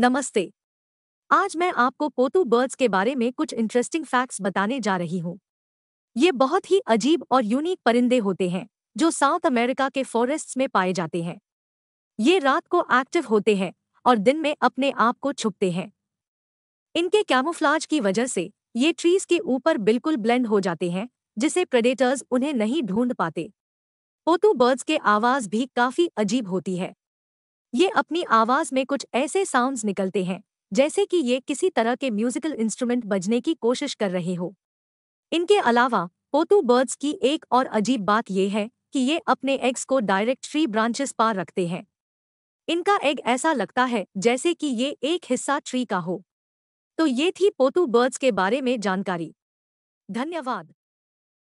नमस्ते आज मैं आपको पोतू बर्ड्स के बारे में कुछ इंटरेस्टिंग फैक्ट्स बताने जा रही हूँ ये बहुत ही अजीब और यूनिक परिंदे होते हैं जो साउथ अमेरिका के फॉरेस्ट्स में पाए जाते हैं ये रात को एक्टिव होते हैं और दिन में अपने आप को छुपते हैं इनके कैमोफ्लाज की वजह से ये ट्रीज के ऊपर बिल्कुल ब्लेंड हो जाते हैं जिसे प्रेडेटर्स उन्हें नहीं ढूंढ पाते पोतू बर्ड्स के आवाज भी काफी अजीब होती है ये अपनी आवाज में कुछ ऐसे साउंड्स निकलते हैं जैसे कि ये किसी तरह के म्यूजिकल इंस्ट्रूमेंट बजने की कोशिश कर रहे हो इनके अलावा पोतू बर्ड्स की एक और अजीब बात यह है कि ये अपने एग्स को डायरेक्ट ट्री ब्रांचेस पार रखते हैं इनका एग ऐसा लगता है जैसे कि ये एक हिस्सा ट्री का हो तो ये थी पोतू बर्ड्स के बारे में जानकारी धन्यवाद